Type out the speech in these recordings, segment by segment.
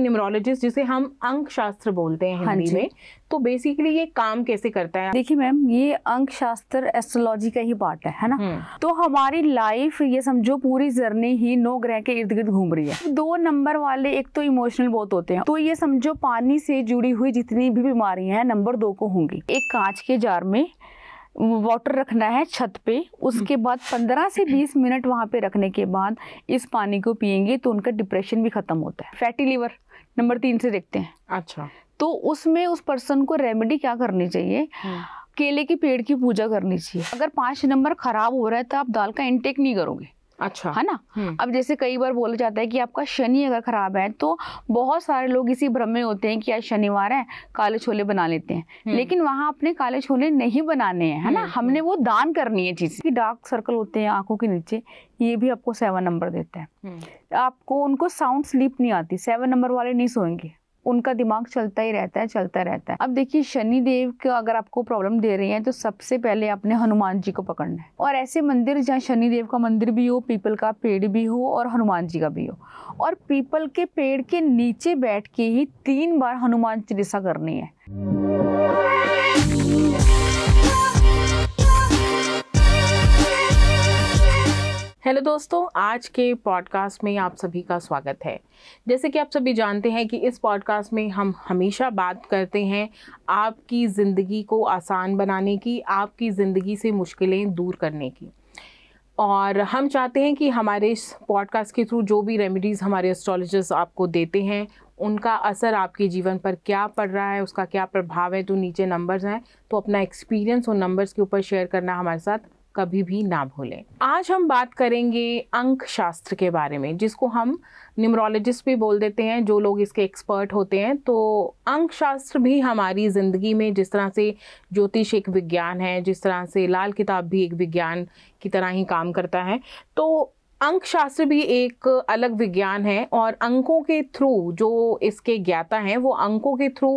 Numerologist जिसे हम अंक शास्त्र बोलते हैं हाँ हिंदी हाँ में तो बेसिकली ये काम कैसे करता है देखिए मैम ये अंक शास्त्र एस्ट्रोलॉजी का ही पार्ट है है ना हम्म। तो हमारी लाइफ ये समझो पूरी जर्नी ही नौ ग्रह के इर्द गिर्द घूम रही है दो नंबर वाले एक तो इमोशनल बहुत होते हैं तो ये समझो पानी से जुड़ी हुई जितनी भी बीमारियां हैं नंबर दो को होंगी एक कांच के जार में वाटर रखना है छत पे उसके हम्म। बाद पंद्रह से बीस मिनट वहाँ पे रखने के बाद इस पानी को पियेंगे तो उनका डिप्रेशन भी खत्म होता है फैटी लीवर नंबर तीन से देखते हैं अच्छा तो उसमें उस पर्सन को रेमेडी क्या करनी चाहिए हम्म। केले के पेड़ की पूजा करनी चाहिए अगर पांच नंबर खराब हो रहा है तो आप दाल का इनटेक नहीं करोगे अच्छा है ना हम्म। अब जैसे कई बार बोला जाता है कि आपका शनि अगर खराब है तो बहुत सारे लोग इसी भ्रम में होते हैं कि आज शनिवार है काले छोले बना लेते हैं हम्म। लेकिन वहाँ अपने काले छोले नहीं बनाने हैं है ना हम्म, हमने वो दान करनी है चीज की डार्क सर्कल होते हैं आंखों के नीचे ये भी आपको सेवन नंबर देता है आपको उनको साउंड स्लीप नहीं आती सेवन नंबर वाले नहीं सोएंगे उनका दिमाग चलता ही रहता है चलता रहता है अब देखिए शनि देव का अगर आपको प्रॉब्लम दे रही है तो सबसे पहले आपने हनुमान जी को पकड़ना है और ऐसे मंदिर जहाँ शनि देव का मंदिर भी हो पीपल का पेड़ भी हो और हनुमान जी का भी हो और पीपल के पेड़ के नीचे बैठ के ही तीन बार हनुमान चालीसा करनी है हेलो दोस्तों आज के पॉडकास्ट में आप सभी का स्वागत है जैसे कि आप सभी जानते हैं कि इस पॉडकास्ट में हम हमेशा बात करते हैं आपकी ज़िंदगी को आसान बनाने की आपकी ज़िंदगी से मुश्किलें दूर करने की और हम चाहते हैं कि हमारे इस पॉडकास्ट के थ्रू जो भी रेमेडीज़ हमारे एस्ट्रोलॉजर्स आपको देते हैं उनका असर आपके जीवन पर क्या पड़ रहा है उसका क्या प्रभाव है तो नीचे नंबर्स हैं तो अपना एक्सपीरियंस उन नंबर्स के ऊपर शेयर करना हमारे साथ कभी भी ना भूलें आज हम बात करेंगे अंक शास्त्र के बारे में जिसको हम न्यूमरोलॉजिस्ट भी बोल देते हैं जो लोग इसके एक्सपर्ट होते हैं तो अंक शास्त्र भी हमारी ज़िंदगी में जिस तरह से ज्योतिष एक विज्ञान है जिस तरह से लाल किताब भी एक विज्ञान की तरह ही काम करता है तो अंक शास्त्र भी एक अलग विज्ञान है और अंकों के थ्रू जो इसके ज्ञाता हैं वो अंकों के थ्रू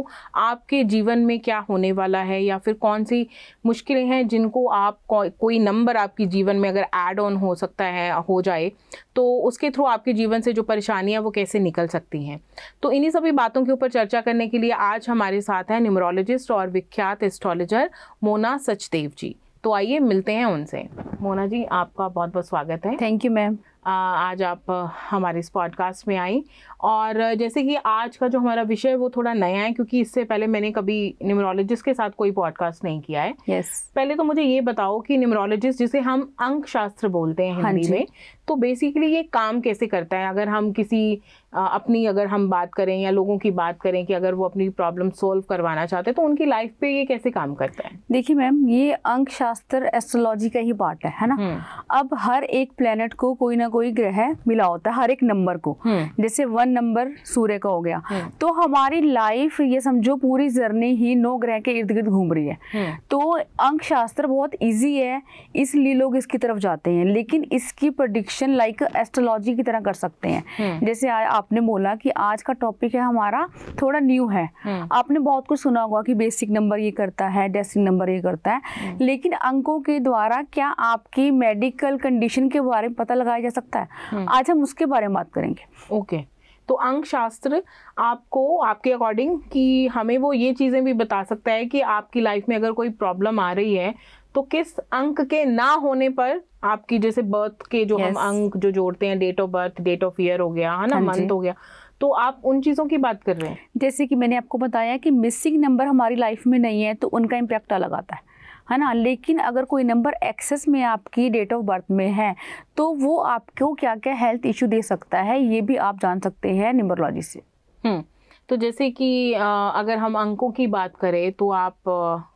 आपके जीवन में क्या होने वाला है या फिर कौन सी मुश्किलें हैं जिनको आप को, कोई नंबर आपके जीवन में अगर ऐड ऑन हो सकता है हो जाए तो उसके थ्रू आपके जीवन से जो परेशानियां वो कैसे निकल सकती हैं तो इन्हीं सभी बातों के ऊपर चर्चा करने के लिए आज हमारे साथ हैं न्यूमरोलॉजिस्ट और विख्यात एस्ट्रोलॉजर मोना सचदेव जी तो आइए मिलते हैं उनसे मोना जी आपका बहुत बहुत स्वागत है थैंक यू मैम आज आप हमारे इस पॉडकास्ट में आई और जैसे कि आज का जो हमारा विषय वो थोड़ा नया है क्योंकि इससे पहले मैंने कभी न्यूमरोलॉजिस्ट के साथ कोई पॉडकास्ट नहीं किया है yes. पहले तो मुझे ये बताओ कि न्यूमरोलॉजिस्ट जिसे हम अंक शास्त्र बोलते हैं हिंदी हाँ में तो बेसिकली ये काम कैसे करता है अगर हम किसी अपनी अगर हम बात करें या लोगों की बात करें कि अगर वो अपनी प्रॉब्लम सोल्व करवाना चाहते हैं तो उनकी लाइफ पे ये कैसे काम करता है देखिए मैम ये अंक शास्त्र एस्ट्रोलॉजी का ही पार्ट है है ना हम्म। अब हर एक प्लेनेट को कोई ना कोई ग्रह मिला होता है हर एक नंबर को हम्म। जैसे वन नंबर सूर्य का हो गया हम्म। तो हमारी लाइफ ये समझो पूरी जर्नी ही नौ ग्रह के इर्द गिर्द घूम रही है हम्म। तो अंक शास्त्र बहुत ईजी है इसलिए लोग इसकी तरफ जाते हैं लेकिन इसकी प्रडिक्शन लाइक एस्ट्रोलॉजी की तरह कर सकते हैं जैसे आपने बोला कि आज का टॉपिक है हमारा थोड़ा न्यू है आपने बहुत कुछ सुना होगा कि बेसिक नंबर ये करता है डेस्टिक नंबर ये करता है लेकिन अंकों के द्वारा क्या आपकी मेडिकल कंडीशन के बारे में पता लगाया जा सकता सकता है हम्म। आज हम उसके बारे में बात करेंगे ओके तो अंक शास्त्र आपको आपके अकॉर्डिंग कि हमें वो ये चीज़ें भी बता सकता है कि आपकी लाइफ में अगर कोई प्रॉब्लम आ रही है तो किस अंक के ना होने पर आपकी जैसे बर्थ के जो yes. हम अंक जो जोड़ते हैं date of birth date of year हो गया है ना मंथ हाँ हो गया तो आप उन चीज़ों की बात कर रहे हैं जैसे कि मैंने आपको बताया कि मिसिंग नंबर हमारी लाइफ में नहीं है तो उनका इम्पैक्ट अलग आता है है ना लेकिन अगर कोई नंबर एक्सेस में आपकी डेट ऑफ बर्थ में है तो वो आपको क्या क्या हेल्थ इश्यू दे सकता है ये भी आप जान सकते हैं न्यूमरोलॉजी से हम्म तो जैसे कि अगर हम अंकों की बात करें तो आप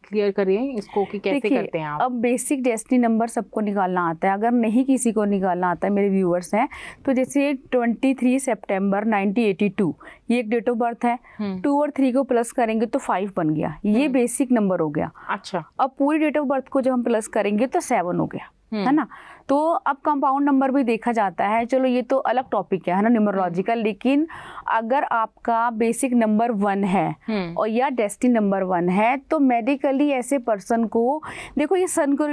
क्लियर करिए इसको कि कैसे करते हैं आप अब बेसिक डेस्टिनी नंबर सबको निकालना आता है अगर नहीं किसी को निकालना आता है मेरे व्यूअर्स हैं तो जैसे twenty three September nineteen eighty two ये एक date of birth hmm two. टू और थ्री को प्लस करेंगे तो फाइव बन गया ये हम्म। बेसिक नंबर हो गया अच्छा अब पूरी डेट ऑफ बर्थ को जब हम प्लस करेंगे तो सेवन हो गया हम्म। है ना तो अब कंपाउंड नंबर भी देखा जाता है चलो ये तो अलग टॉपिक है ना न्यूमरोलॉजिकल हम्म। लेकिन अगर आपका बेसिक नंबर वन है हम्म। और या डेस्टिन नंबर वन है तो मेडिकली ऐसे पर्सन को देखो ये सन को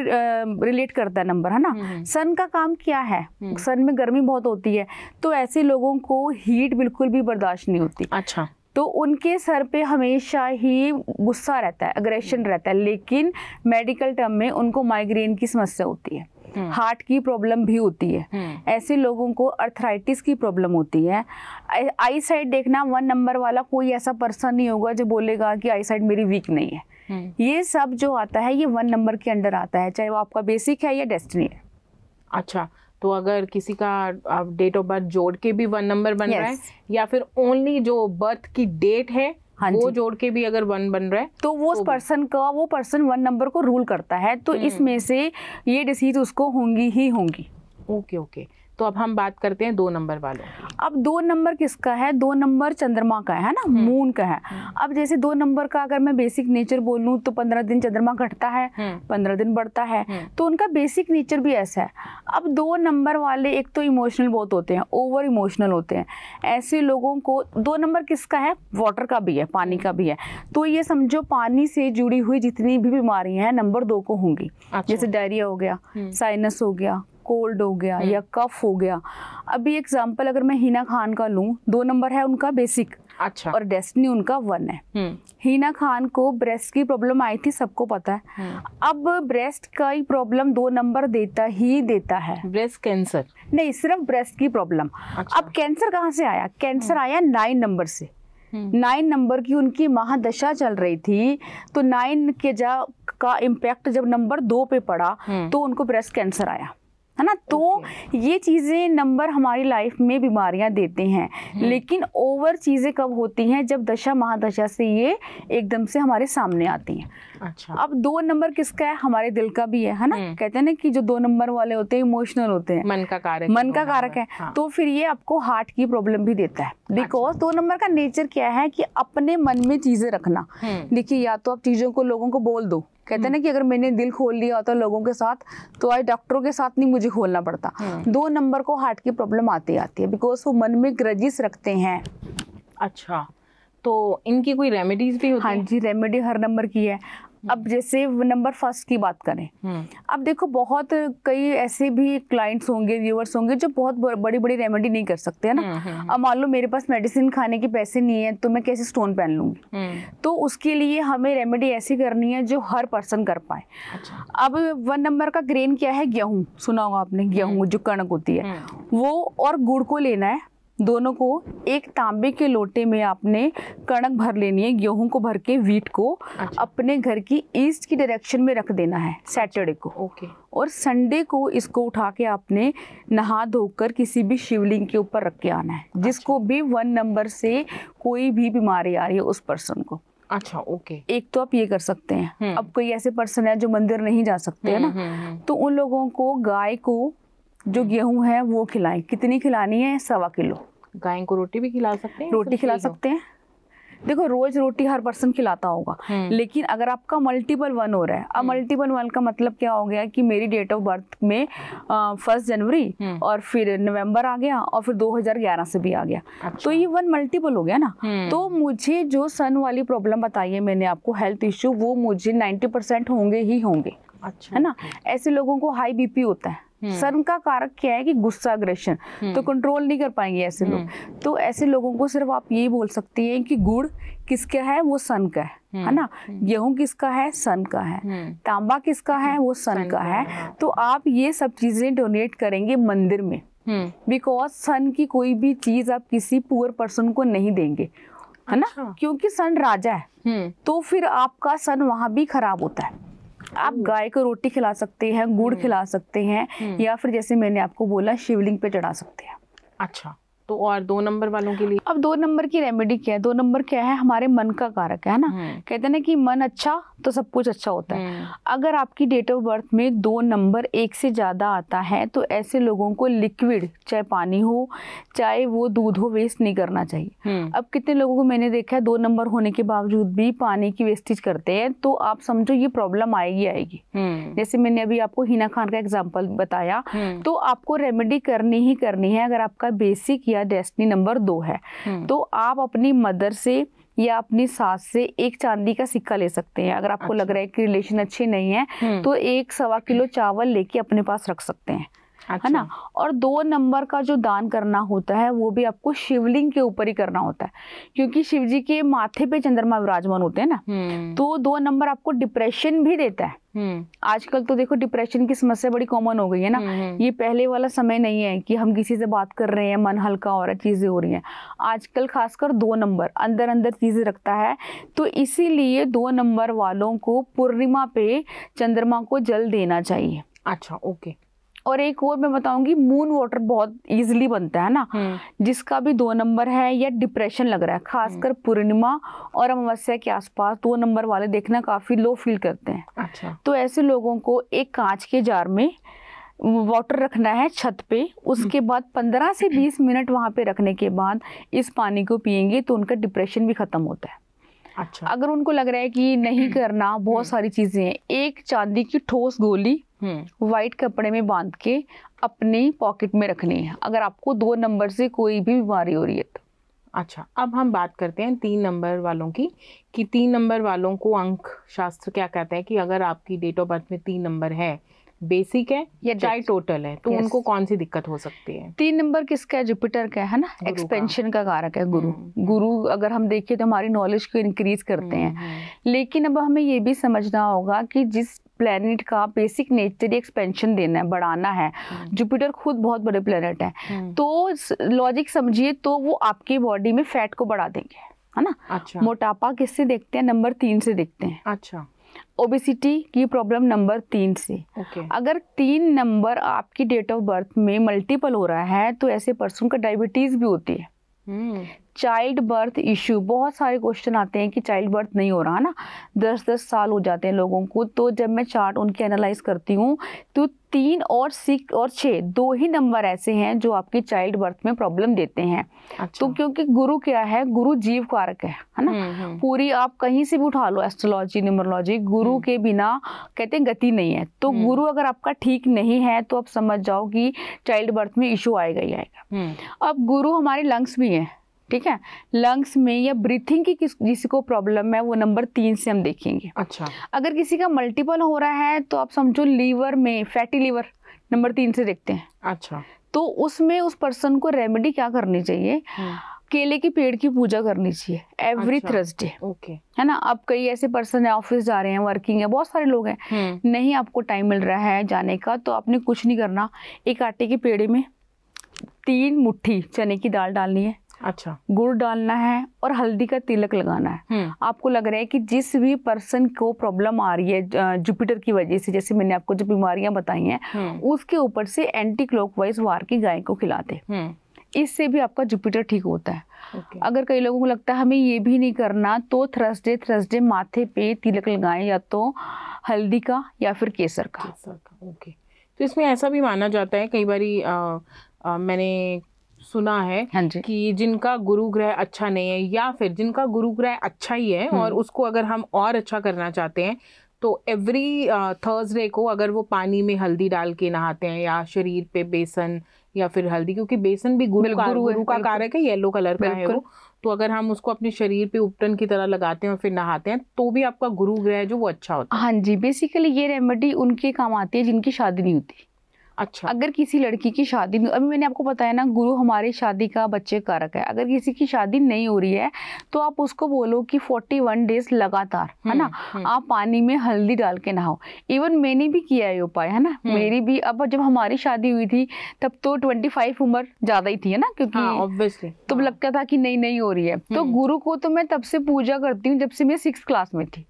रिलेट करता है नंबर है ना सन हम्म, का काम क्या है सन में गर्मी बहुत होती है तो ऐसे लोगों को हीट बिल्कुल भी बर्दाश्त नहीं होती अच्छा तो उनके सर पे हमेशा ही गुस्सा रहता है अग्रेशन रहता है लेकिन मेडिकल टर्म में उनको माइग्रेन की समस्या होती है हम्म। हार्ट की प्रॉब्लम भी होती है हम्म। ऐसे लोगों को अर्थराइटिस की प्रॉब्लम होती है आई साइड देखना वन नंबर वाला कोई ऐसा पर्सन नहीं होगा जो बोलेगा कि आई साइड मेरी वीक नहीं है हम्म। ये सब जो आता है ये वन नंबर के अंडर आता है चाहे वो आपका बेसिक है या डेस्टिनी है अच्छा तो अगर किसी का आप डेट ऑफ बर्थ जोड़ के भी वन नंबर बन yes. रहा है या फिर ओनली जो बर्थ की डेट है हाँ वो जोड़ के भी अगर वन बन रहा है तो वो उस तो पर्सन का वो पर्सन वन नंबर को रूल करता है तो हम्म। इसमें से ये डिसीज उसको होंगी ही होंगी ओके ओके तो अब हम बात करते हैं दो नंबर वालों अब दो नंबर किसका है दो नंबर चंद्रमा का है ना मून हम्म। का है हम्म। अब जैसे दो नंबर का अगर मैं बेसिक नेचर बोलूँ तो पंद्रह दिन चंद्रमा घटता है हम्म। पंद्रह दिन बढ़ता है तो उनका बेसिक नेचर भी ऐसा है अब दो नंबर वाले एक तो इमोशनल बहुत होते हैं ओवर इमोशनल होते हैं ऐसे लोगों को दो नंबर किसका है वाटर का भी है पानी का भी है तो ये समझो पानी से जुड़ी हुई जितनी भी बीमारियां हैं नंबर दो को होंगी अच्छा। जैसे डायरिया हो गया साइनस हो गया कोल्ड हो गया हम्म। या कफ हो गया अभी एग्जाम्पल अगर मैं हिना खान का लू दो नंबर है उनका बेसिक अच्छा और डेस्टिनी उनका वन है हम्म। हीना खान को ब्रेस्ट की प्रॉब्लम आई थी सबको पता है हम्म। अब ब्रेस्ट का ही प्रॉब्लम दो नंबर देता ही देता है ब्रेस्ट कैंसर नहीं सिर्फ ब्रेस्ट की प्रॉब्लम अच्छा। अब कैंसर कहाँ से आया कैंसर आया नाइन नंबर से नाइन नंबर की उनकी महादशा चल रही थी तो नाइन के जा का इम्पैक्ट जब नंबर दो पे पड़ा तो उनको ब्रेस्ट कैंसर आया है ना तो okay. ये चीज़ें नंबर हमारी लाइफ में बीमारियां देते हैं हम्म। लेकिन ओवर चीज़ें कब होती हैं जब दशा महादशा से ये एकदम से हमारे सामने आती हैं अच्छा अब दो नंबर किसका है हमारे दिल का भी है है ना हम्म। कहते हैं ना कि जो दो नंबर वाले होते हैं इमोशनल होते हैं मन का कारक मन का कारक है हाँ। तो फिर ये आपको हार्ट की प्रॉब्लम भी देता है बिकॉज अच्छा। दो नंबर का नेचर क्या है कि अपने मन में चीज़ें रखना हम्म। देखिए या तो आप चीज़ों को लोगों को बोल दो कहते हैं हम्म। ना कि अगर मैंने दिल खोल लिया होता लोगों के साथ तो आई डॉक्टरों के साथ नहीं मुझे खोलना पड़ता हम्म। दो नंबर को हार्ट की प्रॉब्लम आती आती है बिकॉज वो मन में ग्रजिस रखते हैं अच्छा तो इनकी कोई रेमेडीज भी होती हाँ जी रेमेडी हर नंबर की है अब जैसे नंबर फर्स्ट की बात करें हम्म। अब देखो बहुत कई ऐसे भी क्लाइंट्स होंगे व्यूवर्स होंगे जो बहुत बड़ी बड़ी रेमेडी नहीं कर सकते है ना हम्म, हम्म। अब मान लो मेरे पास मेडिसिन खाने के पैसे नहीं है तो मैं कैसे स्टोन पहन लूंगी तो उसके लिए हमें रेमेडी ऐसी करनी है जो हर पर्सन कर पाए अच्छा। अब वन नंबर का ग्रेन क्या है गेहूँ सुना होगा आपने गेहूँ जो कणक होती है वो और गुड़ को लेना है दोनों को एक तांबे के लोटे में आपने कणक भर लेनी है गेहूं को भर के वीट को अच्छा। अपने घर की ईस्ट की डायरेक्शन में रख देना है सैटरडे को ओके और संडे को इसको उठा के आपने नहा धोकर किसी भी शिवलिंग के ऊपर रख के आना है जिसको अच्छा। भी वन नंबर से कोई भी बीमारी आ रही है उस पर्सन को अच्छा ओके एक तो आप ये कर सकते हैं हम्म। अब कोई ऐसे पर्सन है जो मंदिर नहीं जा सकते है हम्म, ना हम्म, तो उन लोगों को गाय को जो गेहूं है वो खिलाएं कितनी खिलानी है सवा किलो गाय को रोटी भी खिला सकते हैं रोटी खिला सकते हैं देखो रोज रोटी हर पर्सन खिलाता होगा हम्म। लेकिन अगर आपका मल्टीपल वन हो रहा है अब मल्टीपल हम्म। वन का मतलब क्या हो गया कि मेरी डेट ऑफ बर्थ में फर्स्ट जनवरी हम्म। और फिर नवंबर आ गया और फिर 2011 से भी आ गया अच्छा। तो ये वन मल्टीपल हो गया ना तो मुझे जो सन वाली प्रॉब्लम बताई है मैंने आपको हेल्थ इश्यू वो मुझे नाइन्टी होंगे ही होंगे अच्छा है ना ऐसे लोगों को हाई बीपी होता है शर्म हम्म। का कारक क्या है कि गुस्सा अग्रेशन तो कंट्रोल हम्म। नहीं कर पाएंगे ऐसे लोग हम्म। तो ऐसे लोगों को सिर्फ आप यही बोल सकती हैं कि गुड़ किसका है वो सन का है है ना गेहूं किसका है सन का है तांबा किसका है वो सन का है हाँ। तो आप ये सब चीजें डोनेट करेंगे मंदिर में बिकॉज सन की कोई भी चीज आप किसी पुअर पर्सन को नहीं देंगे है ना अच्छा। क्योंकि सन राजा है तो फिर आपका सन वहां भी खराब होता है आप हम्म। गाय को रोटी खिला सकते हैं गुड़ हम्म। खिला सकते हैं हम्म। या फिर जैसे मैंने आपको बोला शिवलिंग पे चढ़ा सकते हैं अच्छा तो और दो नंबर वालों के लिए अब दो नंबर की रेमेडी क्या है दो नंबर क्या है हमारे मन का कारक है ना हम्म। कहते हैं ना कि मन अच्छा तो सब कुछ अच्छा होता है हम्म। अगर आपकी डेट ऑफ बर्थ में दो नंबर एक से ज़्यादा आता है तो ऐसे लोगों को लिक्विड चाहे पानी हो चाहे वो दूध हो वेस्ट नहीं करना चाहिए हम्म। अब कितने लोगों को मैंने देखा है दो नंबर होने के बावजूद भी पानी की वेस्टेज करते हैं तो आप समझो ये प्रॉब्लम आएगी आएगी जैसे मैंने अभी आपको हिना खान का एग्जाम्पल बताया तो आपको रेमेडी करनी ही करनी है अगर आपका बेसिक या मेरा डेस्टिनी नंबर दो है हम्म। तो आप अपनी मदर से या अपनी सास से एक चांदी का सिक्का ले सकते हैं अगर आपको अच्छा। लग रहा है कि रिलेशन अच्छे नहीं है हम्म। तो एक सवा किलो चावल लेके अपने पास रख सकते हैं अच्छा। है ना अच्छा। और दो नंबर का जो दान करना होता है वो भी आपको शिवलिंग के ऊपर ही करना होता है क्योंकि शिव जी के माथे पे चंद्रमा विराजमान होते हैं ना हम्म। तो दो नंबर आपको डिप्रेशन भी देता है हम्म। आजकल तो देखो डिप्रेशन की समस्या बड़ी कॉमन हो गई है ना हम्म, हम्म। ये पहले वाला समय नहीं है कि हम किसी से बात कर रहे हैं मन हल्का हो रहा है चीज़ें हो रही हैं आजकल खासकर दो नंबर अंदर अंदर चीज़ें रखता है तो इसीलिए दो नंबर वालों को पूर्णिमा पे चंद्रमा को जल देना चाहिए अच्छा ओके और एक और मैं बताऊंगी मून वाटर बहुत इजीली बनता है ना हम्म। जिसका भी दो नंबर है या डिप्रेशन लग रहा है खासकर हम्म। पूर्णिमा और अमावस्या के आसपास दो नंबर वाले देखना काफी लो फील करते हैं अच्छा तो ऐसे लोगों को एक कांच के जार में वाटर रखना है छत पे उसके हम्म। बाद पंद्रह से बीस मिनट वहां पे रखने के बाद इस पानी को पियेंगे तो उनका डिप्रेशन भी ख़त्म होता है अच्छा अगर उनको लग रहा है कि नहीं करना बहुत सारी चीज़ें हैं एक चांदी की ठोस गोली हम्म। व्हाइट कपड़े में बांध के अपने पॉकेट में रखनी है अगर आपको दो नंबर से कोई भी बीमारी हो रही है तो अच्छा अब हम बात करते हैं तीन नंबर वालों की कि तीन नंबर वालों को अंक शास्त्र क्या कहता है कि अगर आपकी डेट ऑफ बर्थ में तीन नंबर है बेसिक है या चाहे टोटल है तो yes. उनको कौन सी दिक्कत हो सकती है तीन नंबर किसका है जुपिटर का है ना एक्सपेंशन का कारक है गुरु हम्म। गुरु अगर हम देखें तो हमारी नॉलेज को इंक्रीज करते हैं हम्म, लेकिन अब हमें ये भी समझना होगा कि जिस प्लैनेट का बेसिक नेचर एक्सपेंशन देना है बढ़ाना है जुपिटर हम्म। खुद बहुत बड़े प्लैनेट हैं हम्म। तो लॉजिक समझिए तो वो आपकी बॉडी में फैट को बढ़ा देंगे है ना अच्छा मोटापा किससे देखते हैं नंबर तीन से देखते हैं अच्छा ओबेसिटी की प्रॉब्लम नंबर तीन से okay. अगर तीन नंबर आपकी डेट ऑफ बर्थ में मल्टीपल हो रहा है तो ऐसे पर्सन का डायबिटीज भी होती है hmm. चाइल्ड बर्थ इशू बहुत सारे क्वेश्चन आते हैं कि चाइल्ड बर्थ नहीं हो रहा है ना दस दस साल हो जाते हैं लोगों को तो जब मैं चार्ट उनके एनालाइज करती हूँ तो तीन और सिक्स और छः दो ही नंबर ऐसे हैं जो आपके चाइल्ड बर्थ में प्रॉब्लम देते हैं अच्छा। तो क्योंकि गुरु क्या है गुरु जीव कारक है है ना हम्म, हम्म। पूरी आप कहीं से भी उठा लो एस्ट्रोलॉजी न्यूमरोलॉजी गुरु हम्म। के बिना कहते हैं गति नहीं है तो गुरु अगर आपका ठीक नहीं है तो आप समझ जाओ कि चाइल्ड बर्थ में इशू आएगा ही आएगा अब गुरु हमारे लंग्स भी हैं ठीक है लंग्स में या ब्रीथिंग की किस किसी को प्रॉब्लम है वो नंबर तीन से हम देखेंगे अच्छा अगर किसी का मल्टीपल हो रहा है तो आप समझो लीवर में फैटी लीवर नंबर तीन से देखते हैं अच्छा तो उसमें उस पर्सन को रेमेडी क्या करनी चाहिए हम्म। केले के पेड़ की पूजा करनी चाहिए एवरी थर्सडे ओके है ना अब कई ऐसे पर्सन है ऑफिस जा रहे हैं वर्किंग है बहुत सारे लोग हैं हम्म। नहीं आपको टाइम मिल रहा है जाने का तो आपने कुछ नहीं करना एक आटे के पेड़े में तीन मुट्ठी चने की दाल डालनी है अच्छा गुड़ डालना है और हल्दी का तिलक लगाना है हम्म। आपको लग रहा है कि जिस भी पर्सन को प्रॉब्लम आ रही है जुपिटर की वजह से जैसे मैंने आपको जो बीमारियां बताई हैं हम्म। उसके ऊपर से एंटी क्लॉक वाइज वार की गाय को खिलाते हम्म। इससे भी आपका जुपिटर ठीक होता है okay. अगर कई लोगों को लगता है हमें ये भी नहीं करना तो थर्सडे थर्सडे माथे पे तिलक लगाएं या तो हल्दी का या फिर केसर का केसर का ओके okay. तो इसमें ऐसा भी माना जाता है कई बार मैंने सुना है हाँ कि जिनका गुरु ग्रह अच्छा नहीं है या फिर जिनका गुरु ग्रह अच्छा ही है और हम्म। उसको अगर हम और अच्छा करना चाहते हैं तो एवरी थर्सडे को अगर वो पानी में हल्दी डाल के नहाते हैं या शरीर पे बेसन या फिर हल्दी क्योंकि बेसन भी गुरु का गुरु का कारक है येलो कलर का है वो तो अगर हम उसको अपने शरीर पे उपटन की तरह लगाते हैं और फिर नहाते हैं तो भी आपका गुरु ग्रह जो वो अच्छा होता है हाँ जी बेसिकली ये रेमेडी उनके काम आती है जिनकी शादी नहीं होती अच्छा अगर किसी लड़की की शादी अभी मैंने आपको बताया ना गुरु हमारे शादी का बच्चे कारक है अगर किसी की शादी नहीं हो रही है तो आप उसको बोलो कि 41 डेज लगातार है हम्म, ना हम्म। आप पानी में हल्दी डाल के नहाओ इवन मैंने भी किया है उपाय है ना हम्म। मेरी भी अब जब हमारी शादी हुई थी तब तो 25 उम्र ज्यादा ही थी है ना क्योंकि ऑब्वियसली हाँ, तब हाँ। लगता था कि नहीं नहीं हो रही है तो गुरु को तो मैं तब से पूजा करती हूँ जब से मैं सिक्स क्लास में थी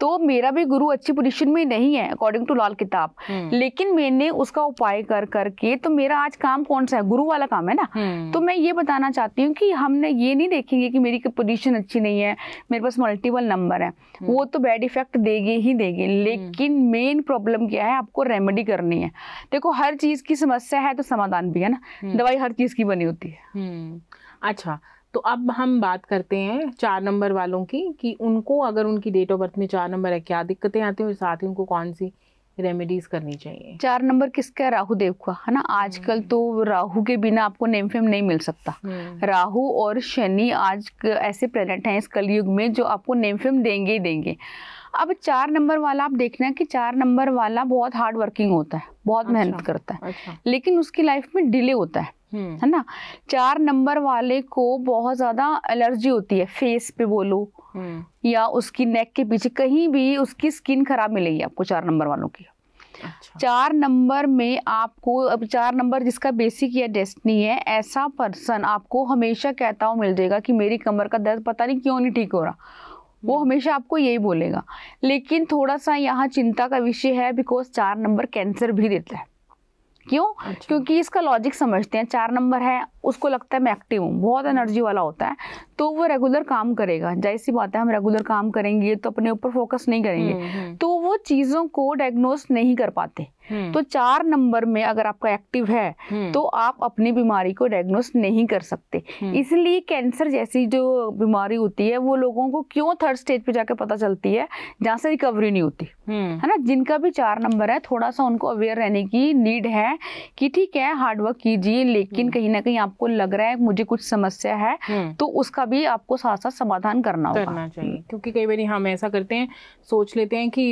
तो मेरा भी गुरु अच्छी पोजीशन में नहीं है अकॉर्डिंग टू लाल किताब हम्म। लेकिन मैंने उसका उपाय कर करके तो मेरा आज काम कौन सा है गुरु वाला काम है ना हम्म। तो मैं ये बताना चाहती हूँ कि हमने ये नहीं देखेंगे कि मेरी पोजीशन अच्छी नहीं है मेरे पास मल्टीपल नंबर है हम्म। वो तो बैड इफेक्ट देगी ही देगी लेकिन मेन प्रॉब्लम क्या है आपको रेमेडी करनी है देखो हर चीज की समस्या है तो समाधान भी है ना दवाई हर चीज की बनी होती है अच्छा तो अब हम बात करते हैं चार नंबर वालों की कि उनको अगर उनकी डेट ऑफ बर्थ में चार नंबर है क्या दिक्कतें आती हैं और साथ ही उनको कौन सी रेमेडीज करनी चाहिए चार नंबर किसका राहु देव का है ना हम्म। आजकल तो राहु के बिना आपको नेम फेम नहीं मिल सकता हम्म। राहु और शनि आज ऐसे प्लेनेट हैं इस कलयुग में जो आपको नेम फेम देंगे ही देंगे अब चार नंबर वाला आप देखना कि चार नंबर वाला बहुत हार्ड वर्किंग होता है बहुत अच्छा, मेहनत करता है अच्छा। लेकिन उसकी लाइफ में डिले होता है हम्म। है ना चार नंबर वाले को बहुत ज्यादा एलर्जी होती है फेस पे बोलो हम्म। या उसकी नेक के पीछे कहीं भी उसकी स्किन खराब मिलेगी आपको चार नंबर वालों की अच्छा। चार नंबर में आपको अब चार नंबर जिसका बेसिक या डेस्टनी है ऐसा पर्सन आपको हमेशा कहता हुआ मिल जाएगा कि मेरी कमर का दर्द पता नहीं क्यों नहीं ठीक हो रहा वो हम्म। हमेशा आपको यही बोलेगा लेकिन थोड़ा सा यहाँ चिंता का विषय है बिकॉज चार नंबर कैंसर भी देता है क्यों अच्छा। क्योंकि इसका लॉजिक समझते हैं चार नंबर है उसको लगता है मैं एक्टिव हूँ बहुत एनर्जी वाला होता है तो वो रेगुलर काम करेगा जैसी बात है हम रेगुलर काम करेंगे तो अपने ऊपर फोकस नहीं करेंगे हम्म, हम्म। तो वो चीज़ों को डायग्नोस नहीं कर पाते हम्म। तो चार नंबर में अगर आपका एक्टिव है हम्म। तो आप अपनी बीमारी को डायग्नोस नहीं कर सकते हम्म। इसलिए कैंसर जैसी जो बीमारी होती है वो लोगों को क्यों थर्ड स्टेज पे जाके पता चलती है जहाँ से रिकवरी नहीं होती है ना जिनका भी चार नंबर है थोड़ा सा उनको अवेयर रहने की नीड है कि ठीक है हार्डवर्क कीजिए लेकिन कहीं ना कहीं आपको लग रहा है मुझे कुछ समस्या है तो उसका भी आपको साथ साथ समाधान करना होगा करना चाहिए क्योंकि कई बार हम ऐसा करते हैं सोच लेते हैं कि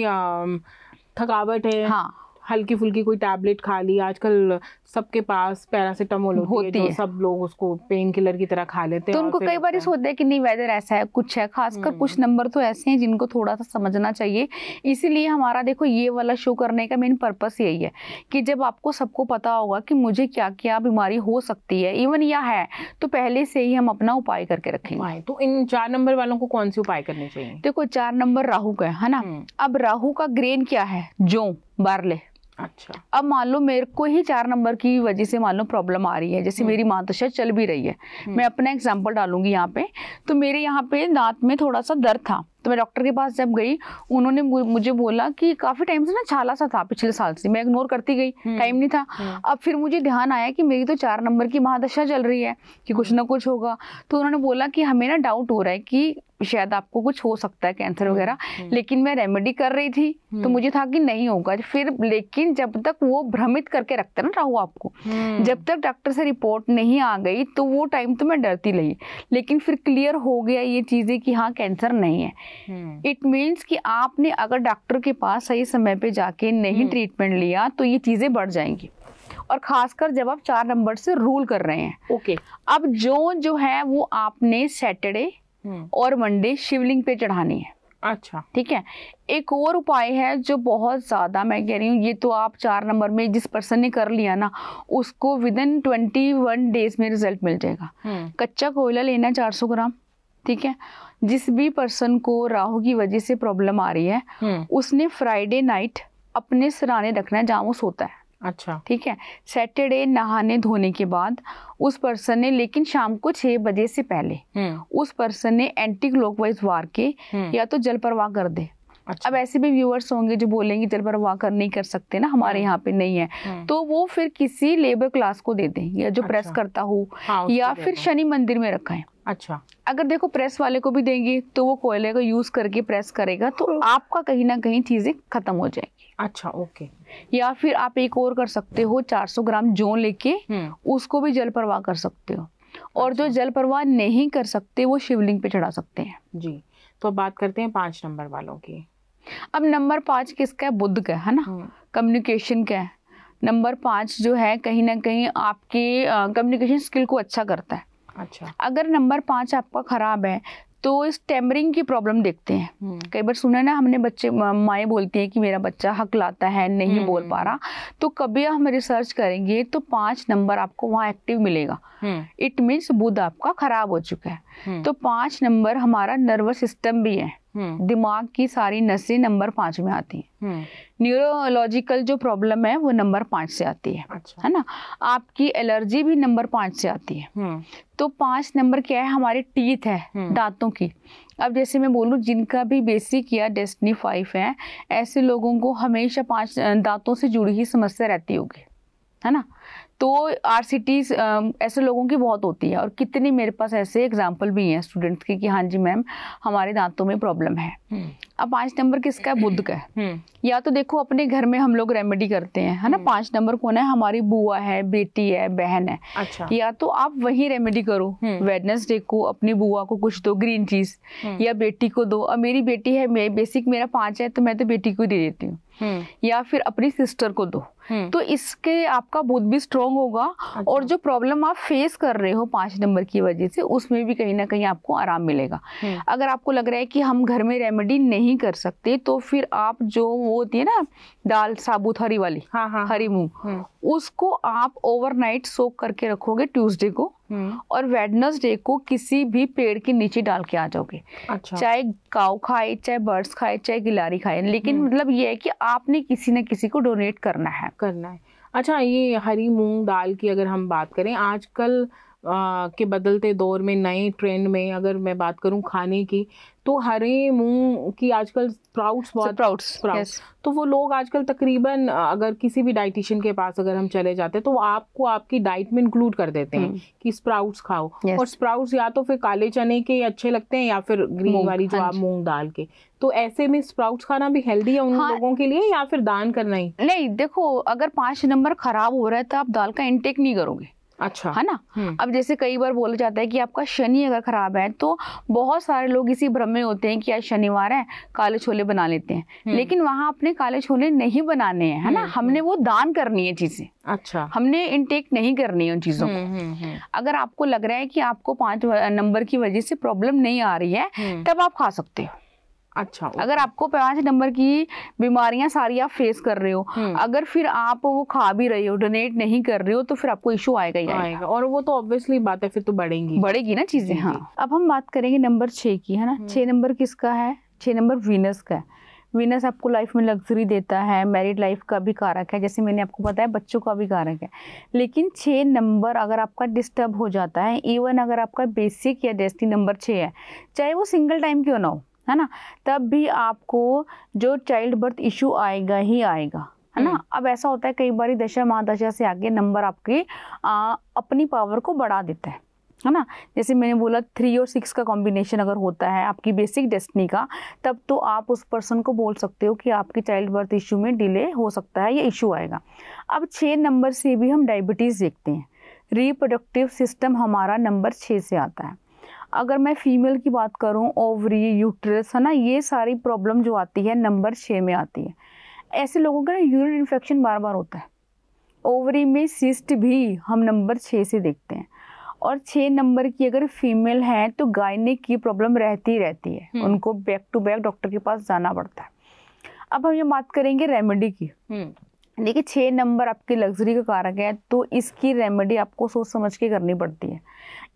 थकावट है हाँ हल्की फुल्की कोई टैबलेट खा ली आजकल सबके पास पैरासिटामोल होती, होती है, है। सब लोग उसको पेन किलर की तरह खा लेते हैं तो उनको कई बार सोचते हैं कि नहीं वेदर ऐसा है कुछ है खासकर कुछ नंबर हम्म। तो ऐसे हैं जिनको थोड़ा सा समझना चाहिए इसीलिए हमारा देखो ये वाला शो करने का मेन पर्पस यही है कि जब आपको सबको पता होगा कि मुझे क्या क्या बीमारी हो सकती है इवन या है तो पहले से ही हम अपना उपाय करके रखेंगे तो इन चार नंबर वालों को कौन से उपाय करने चाहिए देखो चार नंबर राहू का है ना हम्म। अब राहू का ग्रेन क्या है जो बारले अच्छा अब मान लो मेरे को ही चार नंबर की वजह से मान लो प्रॉब्लम आ रही है जैसे हम्म। मेरी माँ तो शायद चल भी रही है हम्म। मैं अपना एग्जाम्पल डालूंगी यहाँ पे तो मेरे यहाँ पे दांत में थोड़ा सा दर्द था तो मैं डॉक्टर के पास जब गई उन्होंने मुझे बोला कि काफ़ी टाइम से ना छाला सा था पिछले साल से मैं इग्नोर करती गई टाइम हम्म, नहीं था हम्म। अब फिर मुझे ध्यान आया कि मेरी तो चार नंबर की महादशा चल रही है कि कुछ ना कुछ होगा तो उन्होंने बोला कि हमें ना डाउट हो रहा है कि शायद आपको कुछ हो सकता है कैंसर हम्म, वगैरह लेकिन मैं रेमेडी कर रही थी तो मुझे था कि नहीं होगा फिर लेकिन जब तक वो भ्रमित करके रखते ना राहु आपको जब तक डॉक्टर से रिपोर्ट नहीं आ गई तो वो टाइम तो मैं डरती रही लेकिन फिर क्लियर हो गया ये चीज़ें कि हाँ कैंसर नहीं है इट हम्म। मीन्स कि आपने अगर डॉक्टर के पास सही समय पे जाके नहीं ट्रीटमेंट हम्म। लिया तो ये चीज़ें बढ़ जाएंगी और खासकर जब आप चार नंबर से रूल कर रहे हैं ओके अब जो जो है वो आपने सैटरडे हम्म। और मंडे शिवलिंग पे चढ़ानी है अच्छा ठीक है एक और उपाय है जो बहुत ज़्यादा मैं कह रही हूँ ये तो आप चार नंबर में जिस पर्सन ने कर लिया ना उसको within twenty one days में रिजल्ट मिल जाएगा कच्चा कोयला लेना चार सौ ग्राम ठीक है जिस भी पर्सन को राहु की वजह से प्रॉब्लम आ रही है हम्म। उसने फ्राइडे नाइट अपने सराहने रखना है जहाँ वो सोता है अच्छा ठीक है सैटरडे नहाने धोने के बाद उस पर्सन ने लेकिन शाम को छह बजे से पहले हम्म। उस पर्सन ने एंटी क्लॉकवाइज वार के हम्म। या तो जल प्रवाह कर दे अच्छा। अब ऐसे भी व्यूअर्स होंगे जो बोलेंगे चल पर वाकर नहीं कर सकते ना हमारे हम्म। यहाँ पे नहीं है हम्म। तो वो फिर किसी लेबर क्लास को दे दें या जो प्रेस अच्छा। करता हो हाँ, या फिर शनि मंदिर में रखा है अच्छा अगर देखो प्रेस वाले को भी देंगे तो वो कोयले का यूज करके प्रेस करेगा तो हाँ। आपका कहीं ना कहीं चीजें खत्म हो जाएगी अच्छा ओके या फिर आप एक और कर सकते हो 400 ग्राम जो लेके हम्म। उसको भी जल प्रवाह कर सकते हो और जो अच्छा। जल प्रवाह नहीं कर सकते वो शिवलिंग पे चढ़ा सकते हैं जी तो बात करते हैं पांच नंबर वालों की अब नंबर पाँच किसका है बुद्ध का है ना हम्म। कम्युनिकेशन का है नंबर पाँच जो है कहीं ना कहीं आपके कम्युनिकेशन स्किल को अच्छा करता है अच्छा अगर नंबर पाँच आपका खराब है तो इस टेम्बरिंग की प्रॉब्लम देखते हैं हम्म। कई बार सुना ना हमने बच्चे माए बोलती हैं कि मेरा बच्चा हक लाता है नहीं बोल हम्म। पा रहा तो कभी हम रिसर्च करेंगे तो पाँच नंबर आपको वहाँ एक्टिव मिलेगा इट मीन्स बुध आपका खराब हो चुका है हम्म। तो पांच नंबर हमारा नर्वस सिस्टम भी है हम्म। दिमाग की सारी नसें नंबर पांच में आती हैं न्यूरोलॉजिकल हम्म। जो प्रॉब्लम है वो नंबर पांच से आती है अच्छा। है ना आपकी एलर्जी भी नंबर पांच से आती है तो पांच नंबर क्या है हमारे टीथ है दांतों की अब जैसे मैं बोलू जिनका भी बेसिक या डेस्टनी फाइव है ऐसे लोगों को हमेशा पांच दांतों से जुड़ी ही समस्या रहती होगी है ना तो आर ऐसे लोगों की बहुत होती है और कितनी मेरे पास ऐसे एग्जाम्पल भी हैं स्टूडेंट्स की कि हाँ जी मैम हमारे दांतों में प्रॉब्लम है हम्म। अब पाँच नंबर किसका है बुद्ध का है हम्म। या तो देखो अपने घर में हम लोग रेमेडी करते हैं है ना हम्म। पांच नंबर कौन है हमारी बुआ है बेटी है बहन है अच्छा। या तो आप वही रेमेडी करो वेडनेसडे को अपनी बुआ को कुछ दो ग्रीन चीज या बेटी को दो अब मेरी बेटी है बेसिक मेरा पाँच है तो मैं तो बेटी को दे देती हूँ या फिर अपनी सिस्टर को दो हम्म। तो इसके आपका बुद्ध भी स्ट्रोंग होगा अच्छा। और जो प्रॉब्लम आप फेस कर रहे हो पाँच नंबर की वजह से उसमें भी कहीं ना कहीं आपको आराम मिलेगा हम्म। अगर आपको लग रहा है कि हम घर में रेमेडी नहीं कर सकते तो फिर आप जो वो होती है ना दाल साबुत हरी वाली हाँ हाँ हरी मूंग हम्म। उसको आप ओवरनाइट सोक करके रखोगे ट्यूसडे को और वेडनसडे को किसी भी पेड़ के नीचे डाल के आ जाओगे अच्छा। चाहे काउ खाए चाहे बर्ड्स खाए चाहे गिलारी खाए लेकिन मतलब ये है कि आपने किसी न किसी को डोनेट करना है करना है अच्छा ये हरी मूंग दाल की अगर हम बात करें आजकल के बदलते दौर में नए ट्रेंड में अगर मैं बात करूं खाने की तो हरे मूंग की आजकल स्प्राउट्स बहुत स्प्राउट्स स्प्राउट्स yes. तो वो लोग आजकल तकरीबन अगर किसी भी डाइटिशियन के पास अगर हम चले जाते हैं तो आपको आपकी डाइट में इंक्लूड कर देते हैं hmm. कि स्प्राउट्स खाओ yes. और स्प्राउट्स या तो फिर काले चने के अच्छे लगते हैं या फिर ग्रीन वाली जो हाँ आप मूंग दाल के तो ऐसे में स्प्राउट्स खाना भी हेल्दी है उन हाँ, लोगों के लिए या फिर दान करना ही नहीं देखो अगर पाँच नंबर खराब हो रहा है तो आप दाल का इनटेक नहीं करोगे अच्छा है ना हम्म। अब जैसे कई बार बोला जाता है कि आपका शनि अगर खराब है तो बहुत सारे लोग इसी भ्रम में होते हैं कि आज शनिवार है काले छोले बना लेते हैं हम्म। लेकिन वहाँ अपने काले छोले नहीं बनाने हैं है ना हम्म, हमने वो दान करनी है चीजें अच्छा हमने इनटेक नहीं करनी है उन चीजों को अगर आपको लग रहा है कि आपको पांच नंबर की वजह से प्रॉब्लम नहीं आ रही है तब आप खा सकते हो अच्छा अगर आपको पाँच नंबर की बीमारियां सारी आप फेस कर रहे हो हम्म. अगर फिर आप वो खा भी रहे हो डोनेट नहीं कर रहे हो तो फिर आपको इशू आएगा ही आएगा और वो तो ऑब्वियसली बात है फिर तो बढ़ेंगी बढ़ेगी ना चीजें हाँ अब हम बात करेंगे नंबर छः की है ना हम्म। छः नंबर किसका है छः नंबर वीनस का है वीनस आपको लाइफ में लग्जरी देता है मैरिड लाइफ का भी कारक है जैसे मैंने आपको बताया बच्चों का भी कारक है लेकिन छः नंबर अगर आपका डिस्टर्ब हो जाता है इवन अगर आपका बेसिक या डेस्टी नंबर छः है चाहे वो सिंगल टाइम क्यों ना हो है ना तब भी आपको जो चाइल्ड बर्थ इशू आएगा ही आएगा है ना हम्म। अब ऐसा होता है कई बार दशा महादशा से आगे नंबर आपके आ, अपनी पावर को बढ़ा देता है है ना जैसे मैंने बोला थ्री और सिक्स का कॉम्बिनेशन अगर होता है आपकी बेसिक डेस्टिनी का तब तो आप उस पर्सन को बोल सकते हो कि आपके चाइल्ड बर्थ इशू में डिले हो सकता है या इशू आएगा अब छः नंबर से भी हम डायबिटीज़ देखते हैं रिप्रोडक्टिव सिस्टम हमारा नंबर छः से आता है अगर मैं फीमेल की बात करूँ ओवरी यूट्रस है ना ये सारी प्रॉब्लम जो आती है नंबर छः में आती है ऐसे लोगों का ना यूरिन इन्फेक्शन बार बार होता है ओवरी में सिस्ट भी हम नंबर छः से देखते हैं और छः नंबर की अगर फीमेल हैं तो गायने की प्रॉब्लम रहती रहती है हम्म। उनको बैक टू बैक डॉक्टर के पास जाना पड़ता है अब हम ये बात करेंगे रेमेडी की हम्म। देखिए छः नंबर आपकी लग्जरी का कारक है तो इसकी रेमेडी आपको सोच समझ के करनी पड़ती है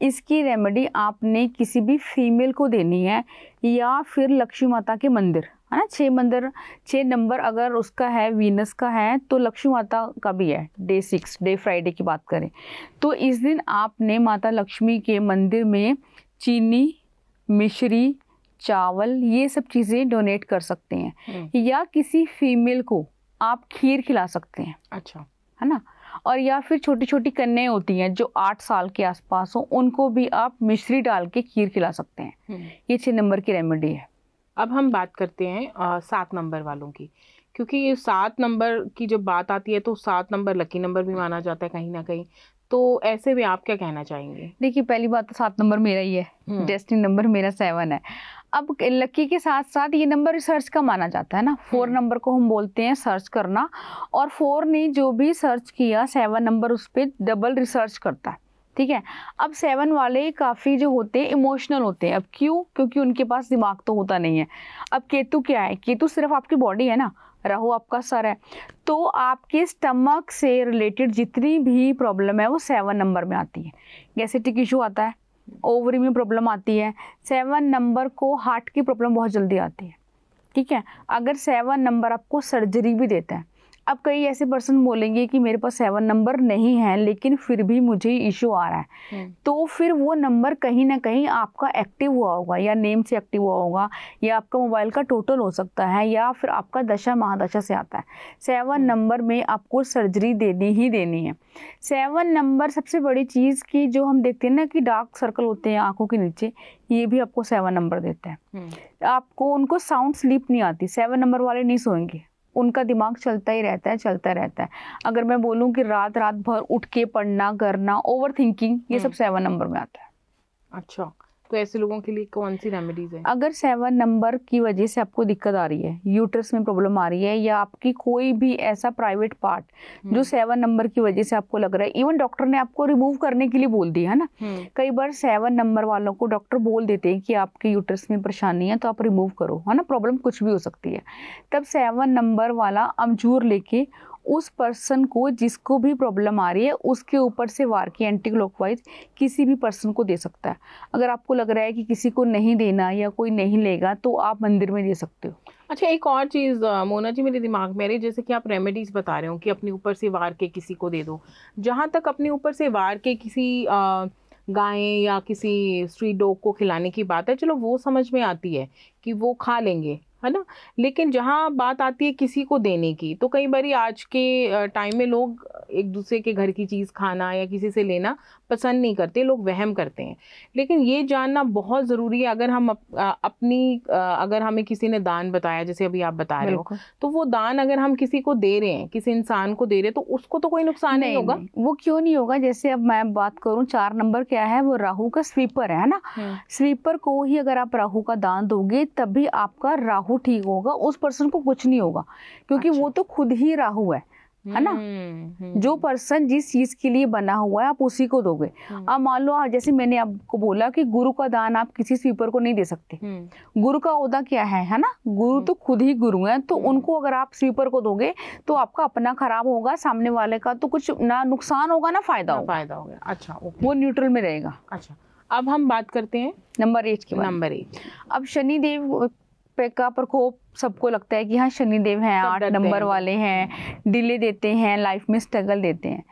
इसकी रेमेडी आपने किसी भी फीमेल को देनी है या फिर लक्ष्मी माता के मंदिर है ना छः मंदिर छः नंबर अगर उसका है वीनस का है तो लक्ष्मी माता का भी है डे सिक्स डे फ्राइडे की बात करें तो इस दिन आपने माता लक्ष्मी के मंदिर में चीनी मिश्री चावल ये सब चीज़ें डोनेट कर सकते हैं हम्म। या किसी फीमेल को आप खीर खिला सकते हैं अच्छा है ना और या फिर छोटी छोटी कन्ने होती हैं जो आठ साल के आसपास हो उनको भी आप मिश्री डाल के खीर खिला सकते हैं हम्म। ये छः नंबर की रेमेडी है अब हम बात करते हैं सात नंबर वालों की क्योंकि ये सात नंबर की जब बात आती है तो सात नंबर लकी नंबर भी माना जाता है कहीं ना कहीं तो ऐसे में आप क्या कहना चाहेंगे देखिए पहली बात तो सात नंबर मेरा ही है डेस्टिनी हम्म। नंबर मेरा सेवन है अब लकी के साथ साथ ये नंबर रिसर्च का माना जाता है ना फोर हम्म। नंबर को हम बोलते हैं सर्च करना और फोर ने जो भी सर्च किया सेवन नंबर उस पर डबल रिसर्च करता है ठीक है अब सेवन वाले काफ़ी जो होते हैं इमोशनल होते हैं अब क्यों क्योंकि उनके पास दिमाग तो होता नहीं है अब केतु क्या है केतु सिर्फ आपकी बॉडी है ना राहु आपका सर है तो आपके स्टमक से रिलेटेड जितनी भी प्रॉब्लम है वो सेवन नंबर में आती है गैसेटिक इशू आता है ओवरी में प्रॉब्लम आती है सेवन नंबर को हार्ट की प्रॉब्लम बहुत जल्दी आती है ठीक है अगर सेवन नंबर आपको सर्जरी भी देता है अब कई ऐसे पर्सन बोलेंगे कि मेरे पास सेवन नंबर नहीं है लेकिन फिर भी मुझे इशू आ रहा है हम्म। तो फिर वो नंबर कहीं ना कहीं आपका एक्टिव हुआ होगा या नेम से एक्टिव हुआ होगा या आपका मोबाइल का टोटल हो सकता है या फिर आपका दशा महादशा से आता है सेवन नंबर हम्म। में आपको सर्जरी देनी ही देनी है सेवन नंबर सबसे बड़ी चीज़ की जो हम देखते हैं ना कि डार्क सर्कल होते हैं आंखों के नीचे ये भी आपको सेवन नंबर देता है हम्म। आपको उनको साउंड स्लीप नहीं आती सेवन नंबर वाले नहीं सोएंगे उनका दिमाग चलता ही रहता है चलता रहता है अगर मैं बोलूँ कि रात रात भर उठ के पढ़ना करना ओवर थिंकिंग ये सब सेवन हम्म। नंबर में आता है अच्छा तो ऐसे लोगों के लिए कौन सी रेमेडीज है अगर सेवन नंबर की वजह से आपको दिक्कत आ रही है यूट्रस में प्रॉब्लम आ रही है या आपकी कोई भी ऐसा प्राइवेट पार्ट जो सेवन हम्म। नंबर की वजह से आपको लग रहा है इवन डॉक्टर ने आपको रिमूव करने के लिए बोल दिया है ना हम्म। कई बार सेवन नंबर वालों को डॉक्टर बोल देते हैं कि आपके यूट्रस में परेशानी है तो आप रिमूव करो है ना प्रॉब्लम कुछ भी हो सकती है तब सेवन नंबर वाला अमजूर लेके उस पर्सन को जिसको भी प्रॉब्लम आ रही है उसके ऊपर से वार की एंटी क्लॉकवाइज किसी भी पर्सन को दे सकता है अगर आपको लग रहा है कि किसी को नहीं देना या कोई नहीं लेगा तो आप मंदिर में दे सकते हो अच्छा एक और चीज़ मोना जी मेरे दिमाग में आ रही है जैसे कि आप रेमेडीज़ बता रहे हो कि अपने ऊपर से वार के किसी को दे दो जहाँ तक अपने ऊपर से वार के किसी आ, गायें या किसी स्ट्रीट डॉग को खिलाने की बात है चलो वो समझ में आती है कि वो खा लेंगे है ना लेकिन जहाँ बात आती है किसी को देने की तो कई बार आज के टाइम में लोग एक दूसरे के घर की चीज़ खाना या किसी से लेना पसंद नहीं करते लोग वहम करते हैं लेकिन ये जानना बहुत ज़रूरी है अगर हम अप, अपनी अगर हमें किसी ने दान बताया जैसे अभी आप बता रहे हो तो वो दान अगर हम किसी को दे रहे हैं किसी इंसान को दे रहे हैं तो उसको तो कोई नुकसान नहीं, नहीं होगा वो क्यों नहीं होगा जैसे अब मैं बात करूँ चार नंबर क्या है वो राहू का स्वीपर है ना हम्म। स्वीपर को ही अगर आप राहू का दान दोगे तभी आपका राहू ठीक होगा उस पर्सन को कुछ नहीं होगा क्योंकि अच्छा। वो तो खुद ही राहू है है ना हम्म, जो पर्सन हम्म। जिस चीज के लिए बना हुआ है आप उसी को दोगे हम्म। अब मान लो जैसे मैंने आपको बोला कि गुरु का दान आप किसी स्वीपर को नहीं दे सकते गुरु का उदा क्या है है ना गुरु तो खुद ही गुरु हैं तो उनको अगर आप स्वीपर को दोगे तो आपका अपना खराब होगा सामने वाले का तो कुछ ना नुकसान होगा ना फायदा होगा फायदा होगा अच्छा वो न्यूट्रल में रहेगा अच्छा अब हम बात करते हैं नंबर एट की नंबर एट अब शनि देव पे का प्रकोप सबको लगता है कि हाँ शनिदेव हैं आठ नंबर वाले हैं डिले देते हैं लाइफ में स्ट्रगल देते हैं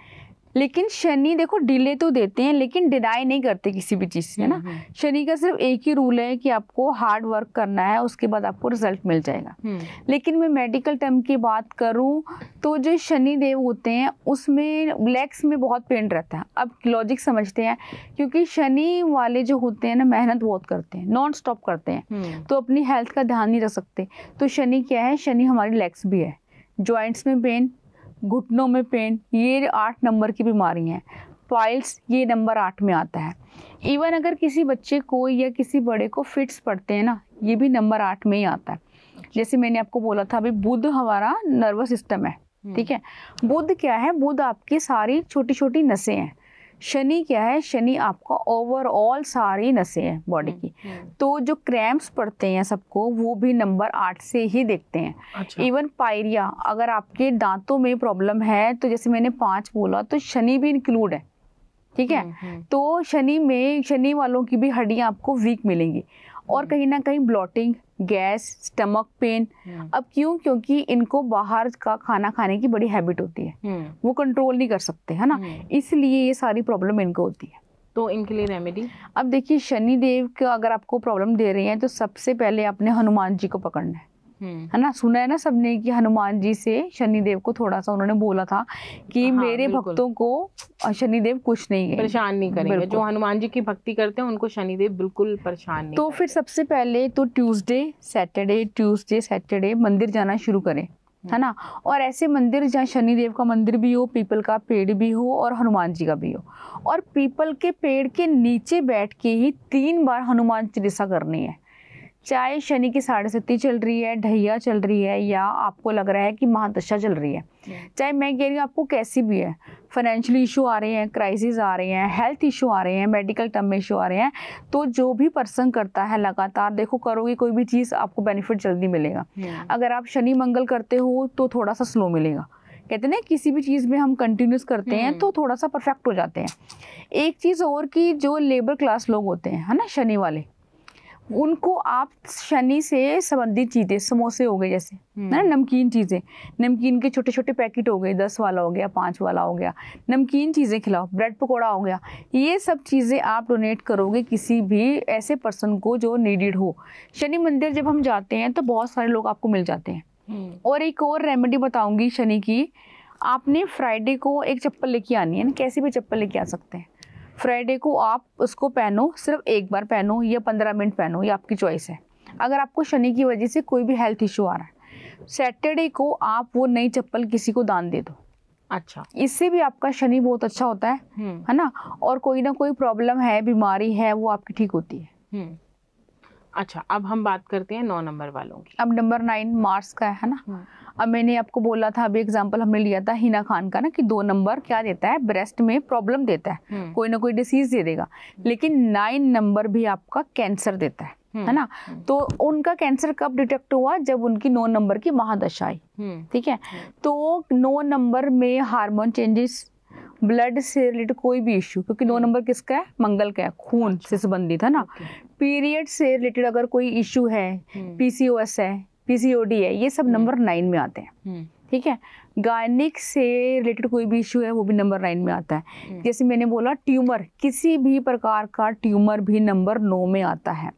लेकिन शनि देखो डिले तो देते हैं लेकिन डिनाई नहीं करते किसी भी चीज़ से है ना हम्म, हम्म। शनि का सिर्फ एक ही रूल है कि आपको हार्ड वर्क करना है उसके बाद आपको रिजल्ट मिल जाएगा हम्म। लेकिन मैं मेडिकल टर्म की बात करूँ तो जो शनि देव होते हैं उसमें लेग्स में बहुत पेन रहता है अब लॉजिक समझते हैं क्योंकि शनि वाले जो होते हैं ना मेहनत बहुत करते हैं नॉन स्टॉप करते हैं तो अपनी हेल्थ का ध्यान नहीं रख सकते तो शनि क्या है शनि हमारी लेग्स भी है ज्वाइंट्स में पेन घुटनों में पेन ये आठ नंबर की बीमारी हैं पाइल्स ये नंबर आठ में आता है इवन अगर किसी बच्चे को या किसी बड़े को फिट्स पड़ते हैं ना ये भी नंबर आठ में ही आता है जैसे मैंने आपको बोला था अभी बुध हमारा नर्वस सिस्टम है हम्म। ठीक है बुध क्या है बुध आपकी सारी छोटी छोटी नसें हैं शनि क्या है शनि आपका ओवरऑल सारी नसें हैं बॉडी हम्म, की हम्म। तो जो क्रैम्प्स पड़ते हैं सबको वो भी नंबर आठ से ही देखते हैं अच्छा। इवन पायरिया अगर आपके दांतों में प्रॉब्लम है तो जैसे मैंने पाँच बोला तो शनि भी इंक्लूड है ठीक है हम्म, तो शनि में शनि वालों की भी हड्डियाँ आपको वीक मिलेंगी और कहीं ना कहीं ब्लॉटिंग गैस स्टमक पेन अब क्यों क्योंकि इनको बाहर का खाना खाने की बड़ी हैबिट होती है हम्म। वो कंट्रोल नहीं कर सकते है ना हम्म। इसलिए ये सारी प्रॉब्लम इनको होती है तो इनके लिए रेमेडी अब देखिए शनि देव का अगर आपको प्रॉब्लम दे रही हैं तो सबसे पहले आपने हनुमान जी को पकड़ना है हम्म। है ना सुना है ना सबने कि हनुमान जी से शनिदेव को थोड़ा सा उन्होंने बोला था कि हाँ, मेरे भक्तों को शनिदेव कुछ नहीं परेशान नहीं करेंगे जो हनुमान जी की भक्ति करते हैं उनको शनिदेव बिल्कुल परेशान नहीं तो फिर सबसे पहले तो ट्यूसडे सैटरडे ट्यूसडे सैटरडे मंदिर जाना शुरू करें है ना और ऐसे मंदिर जहाँ शनिदेव का मंदिर भी हो पीपल का पेड़ भी हो और हनुमान जी का भी हो और पीपल के पेड़ के नीचे बैठ के ही तीन बार हनुमान चालीसा करनी है चाहे शनि की साढ़े सती चल रही है ढैया चल रही है या आपको लग रहा है कि महादशा चल रही है चाहे मैं कह रही हूँ आपको कैसी भी है फाइनेंशियल इशू आ रहे हैं क्राइसिस आ रहे हैं हेल्थ इशू आ रहे हैं मेडिकल टर्म में इशू आ रहे हैं तो जो भी पर्सन करता है लगातार देखो करोगे कोई भी चीज़ आपको बेनिफिट जल्दी मिलेगा अगर आप शनि मंगल करते हो तो थोड़ा सा स्लो मिलेगा कहते ना किसी भी चीज़ में हम कंटिन्यूस करते हैं तो hmm. थोड़ा सा परफेक्ट हो जाते हैं एक चीज़ और कि जो लेबर क्लास लोग होते हैं है ना शनि वाले उनको आप शनि से संबंधित चीज़ें समोसे हो गए जैसे ना हम्म। नमकीन चीज़ें नमकीन के छोटे छोटे पैकेट हो गए दस वाला हो गया पाँच वाला हो गया नमकीन चीज़ें खिलाओ ब्रेड पकौड़ा हो गया ये सब चीज़ें आप डोनेट करोगे किसी भी ऐसे पर्सन को जो नीडिड हो शनि मंदिर जब हम जाते हैं तो बहुत सारे लोग आपको मिल जाते हैं हम्म। और एक और रेमेडी बताऊंगी शनि की आपने फ्राइडे को एक चप्पल लेके आनी है ना कैसे भी चप्पल लेके आ सकते हैं फ्राइडे को आप उसको पहनो सिर्फ एक बार पहनो या पंद्रह मिनट पहनो ये आपकी चॉइस है अगर आपको शनि की वजह से कोई भी हेल्थ इशू आ रहा है सैटरडे को आप वो नई चप्पल किसी को दान दे दो अच्छा इससे भी आपका शनि बहुत अच्छा होता है हम्म। है ना और कोई ना कोई प्रॉब्लम है बीमारी है वो आपकी ठीक होती है हम्म। अच्छा अब हम बात करते हैं नौ नंबर वालों की अब नंबर नाइन मार्स का है ना हम्म। अब मैंने आपको बोला था अभी एग्जांपल हमने लिया था हिना खान का ना कि दो नंबर क्या देता है ब्रेस्ट में प्रॉब्लम देता है हम्म। कोई ना कोई डिसीज दे देगा लेकिन नाइन नंबर भी आपका कैंसर देता है है हम्म। ना तो उनका कैंसर कब डिटेक्ट हुआ जब उनकी नौ नंबर की महादशा आई ठीक है तो नौ नंबर में हार्मोन चेंजेस ब्लड से रिलेटेड कोई भी इश्यू क्योंकि नौ हम्म। नंबर किसका है मंगल का है खून अच्छा। से संबंधित है ना पीरियड से रिलेटेड अगर कोई इश्यू है पीसीओएस हम्म। है पीसीओडी है ये सब हम्म। नंबर नाइन में आते हैं ठीक है गायनिक से रिलेटेड कोई भी इशू है वो भी नंबर नाइन में आता है जैसे मैंने बोला ट्यूमर किसी भी प्रकार का ट्यूमर भी नंबर नौ में आता है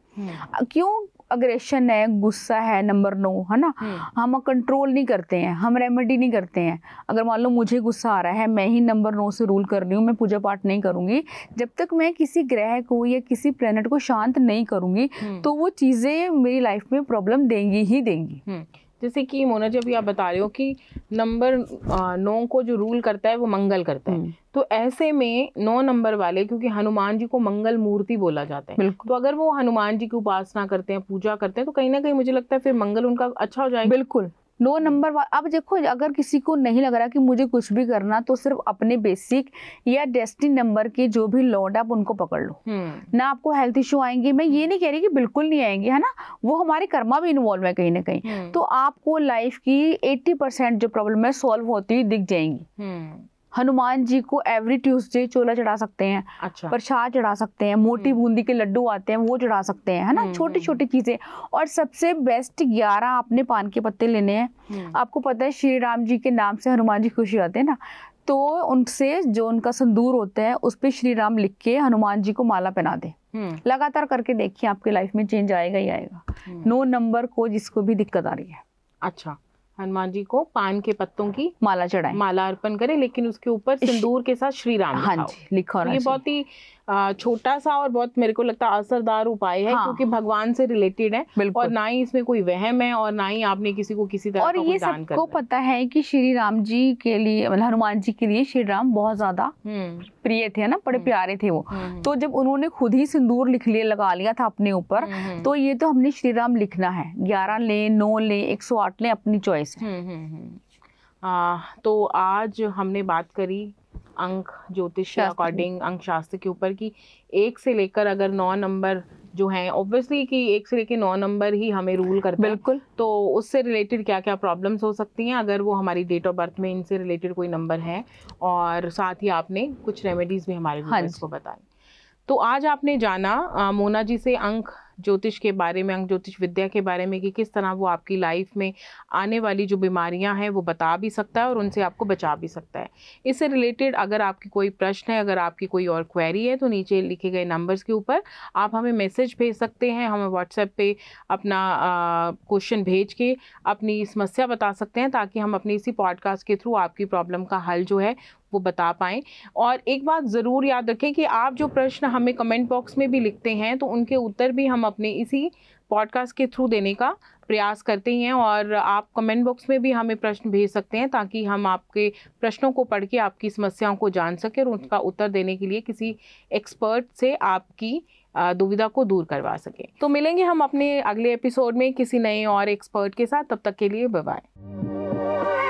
क्यों अग्रेशन है गुस्सा है नंबर नो है ना हम्म। हम कंट्रोल नहीं करते हैं हम रेमेडी नहीं करते हैं अगर मान लो मुझे गुस्सा आ रहा है मैं ही नंबर नो से रूल कर रही हूँ मैं पूजा पाठ नहीं करूँगी जब तक मैं किसी ग्रह को या किसी प्लेनेट को शांत नहीं करूँगी हम्म। तो वो चीज़ें मेरी लाइफ में प्रॉब्लम देंगी ही देंगी हम्म। जैसे कि मोना जी अभी आप बता रहे हो कि नंबर नौ को जो रूल करता है वो मंगल करता है हम्म। तो ऐसे में नौ नंबर वाले क्योंकि हनुमान जी को मंगल मूर्ति बोला जाता है तो अगर वो हनुमान जी की उपासना करते हैं पूजा करते हैं तो कहीं ना कहीं मुझे लगता है फिर मंगल उनका अच्छा हो जाएगा बिल्कुल नो नंबर अब देखो अगर किसी को नहीं लग रहा कि मुझे कुछ भी करना तो सिर्फ अपने बेसिक या डेस्टिन नंबर के जो भी लॉड आप उनको पकड़ लो हम्म। ना आपको हेल्थ इश्यू आएंगे मैं ये नहीं कह रही कि बिल्कुल नहीं आएंगे है ना वो हमारे कर्मा भी इन्वॉल्व है कहीं ना कहीं हम्म। तो आपको लाइफ की एट्टी परसेंट जो प्रॉब्लम है सॉल्व होती दिख जाएंगी हम्म। हनुमान जी को एवरी ट्यूसडे चोला चढ़ा सकते हैं अच्छा प्रसाद चढ़ा सकते हैं मोटी हम्म। बूंदी के लड्डू आते हैं वो चढ़ा सकते हैं है ना हम्म, छोटी हम्म। छोटी चीजें और सबसे बेस्ट ग्यारह आपने पान के पत्ते लेने हैं आपको पता है श्री राम जी के नाम से हनुमान जी खुशी आते हैं ना तो उनसे जो उनका संदूर होता है उस पर श्री राम लिख के हनुमान जी को माला पहना दे लगातार करके देखिए आपके लाइफ में चेंज आएगा ही आएगा नो नंबर को जिसको भी दिक्कत आ रही है अच्छा हनुमान जी को पान के पत्तों की माला चढ़ाए माला अर्पण करें लेकिन उसके ऊपर सिंदूर के साथ श्री राम हाँ जी लिखा ये बहुत ही छोटा सा और बहुत मेरे को लगता है असरदार उपाय है हाँ। क्योंकि भगवान से रिलेटेड है और ना ही इसमें कोई वहम है और ना ही आपने किसी को किसी तरह और ये सबको पता है कि श्री राम जी के लिए मतलब हनुमान जी के लिए श्री राम बहुत ज्यादा हम्म। प्रिय थे ना बड़े हम्म। प्यारे थे वो हम्म। तो जब उन्होंने खुद ही सिंदूर लिख लिया लगा लिया था अपने ऊपर तो ये तो हमने श्री राम लिखना है ग्यारह ले नौ ले एक सौ आठ ले अपनी चॉइस है आ, तो आज हमने बात करी अंक ज्योतिष अकॉर्डिंग अंक शास्त्र के ऊपर कि एक से लेकर अगर नौ नंबर जो है ऑब्वियसली कि एक से लेकर नौ नंबर ही हमें रूल करते हैं बिल्कुल तो उससे रिलेटेड क्या क्या प्रॉब्लम्स हो सकती हैं अगर वो हमारी डेट ऑफ बर्थ में इनसे रिलेटेड कोई नंबर है और साथ ही आपने कुछ रेमेडीज़ भी हमारे हाँ को बताई तो आज आपने जाना आ, मोना जी से अंक ज्योतिष के बारे में अंग ज्योतिष विद्या के बारे में कि किस तरह वो आपकी लाइफ में आने वाली जो बीमारियां हैं वो बता भी सकता है और उनसे आपको बचा भी सकता है इससे रिलेटेड अगर आपकी कोई प्रश्न है अगर आपकी कोई और क्वेरी है तो नीचे लिखे गए नंबर्स के ऊपर आप हमें मैसेज भेज सकते हैं हमें व्हाट्सएप पर अपना क्वेश्चन भेज के अपनी समस्या बता सकते हैं ताकि हम अपने इसी पॉडकास्ट के थ्रू आपकी प्रॉब्लम का हल जो है आपको बता पाएँ और एक बात ज़रूर याद रखें कि आप जो प्रश्न हमें कमेंट बॉक्स में भी लिखते हैं तो उनके उत्तर भी हम अपने इसी पॉडकास्ट के थ्रू देने का प्रयास करते हैं और आप कमेंट बॉक्स में भी हमें प्रश्न भेज सकते हैं ताकि हम आपके प्रश्नों को पढ़ के आपकी समस्याओं को जान सकें और उनका उत्तर देने के लिए किसी एक्सपर्ट से आपकी दुविधा को दूर करवा सकें तो मिलेंगे हम अपने अगले एपिसोड में किसी नए और एक्सपर्ट के साथ तब तक के लिए बाय